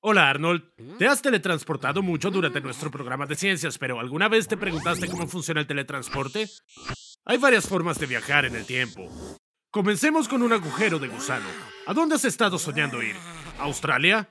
Hola Arnold, ¿Mm? te has teletransportado mucho durante nuestro programa de ciencias, pero ¿alguna vez te preguntaste cómo funciona el teletransporte? Hay varias formas de viajar en el tiempo. Comencemos con un agujero de gusano. ¿A dónde has estado soñando ir? ¿Australia?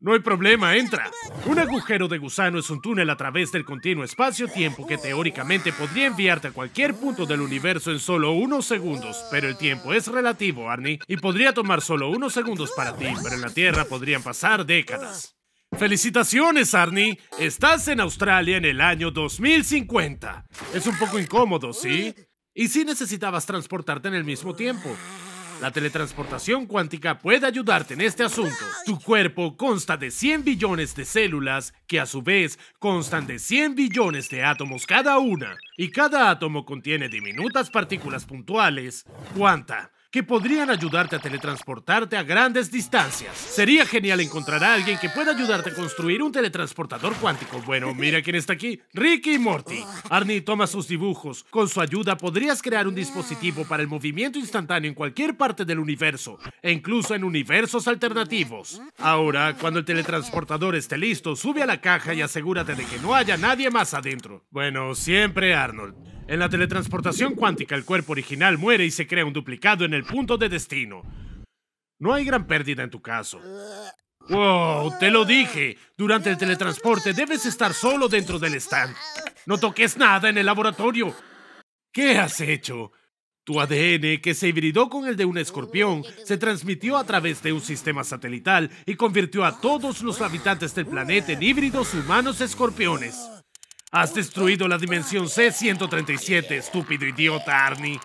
No hay problema, entra. Un agujero de gusano es un túnel a través del continuo espacio-tiempo que teóricamente podría enviarte a cualquier punto del universo en solo unos segundos, pero el tiempo es relativo, Arnie, y podría tomar solo unos segundos para ti, pero en la Tierra podrían pasar décadas. Felicitaciones, Arnie. Estás en Australia en el año 2050. Es un poco incómodo, ¿sí? Y sí necesitabas transportarte en el mismo tiempo. La teletransportación cuántica puede ayudarte en este asunto. Tu cuerpo consta de 100 billones de células que a su vez constan de 100 billones de átomos cada una y cada átomo contiene diminutas partículas puntuales ¿Cuánta? que podrían ayudarte a teletransportarte a grandes distancias. Sería genial encontrar a alguien que pueda ayudarte a construir un teletransportador cuántico. Bueno, mira quién está aquí. Ricky y Morty. Arnie toma sus dibujos. Con su ayuda podrías crear un dispositivo para el movimiento instantáneo en cualquier parte del universo, e incluso en universos alternativos. Ahora, cuando el teletransportador esté listo, sube a la caja y asegúrate de que no haya nadie más adentro. Bueno, siempre Arnold. En la teletransportación cuántica, el cuerpo original muere y se crea un duplicado en el punto de destino. No hay gran pérdida en tu caso. ¡Wow! ¡Te lo dije! Durante el teletransporte debes estar solo dentro del stand. No toques nada en el laboratorio. ¿Qué has hecho? Tu ADN, que se hibridó con el de un escorpión, se transmitió a través de un sistema satelital y convirtió a todos los habitantes del planeta en híbridos humanos escorpiones. Has destruido la dimensión C-137, estúpido idiota Arnie.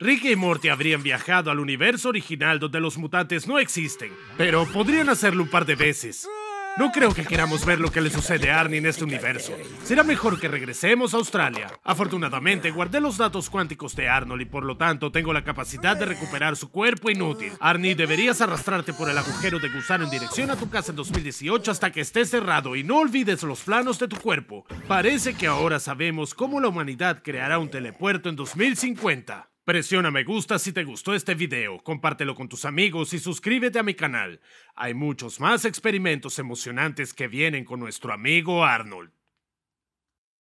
Ricky y Morty habrían viajado al universo original donde los mutantes no existen, pero podrían hacerlo un par de veces. No creo que queramos ver lo que le sucede a Arnie en este universo. Será mejor que regresemos a Australia. Afortunadamente, guardé los datos cuánticos de Arnold y por lo tanto tengo la capacidad de recuperar su cuerpo inútil. Arnie, deberías arrastrarte por el agujero de gusano en dirección a tu casa en 2018 hasta que esté cerrado y no olvides los planos de tu cuerpo. Parece que ahora sabemos cómo la humanidad creará un telepuerto en 2050. Presiona me gusta si te gustó este video, compártelo con tus amigos y suscríbete a mi canal. Hay muchos más experimentos emocionantes que vienen con nuestro amigo Arnold.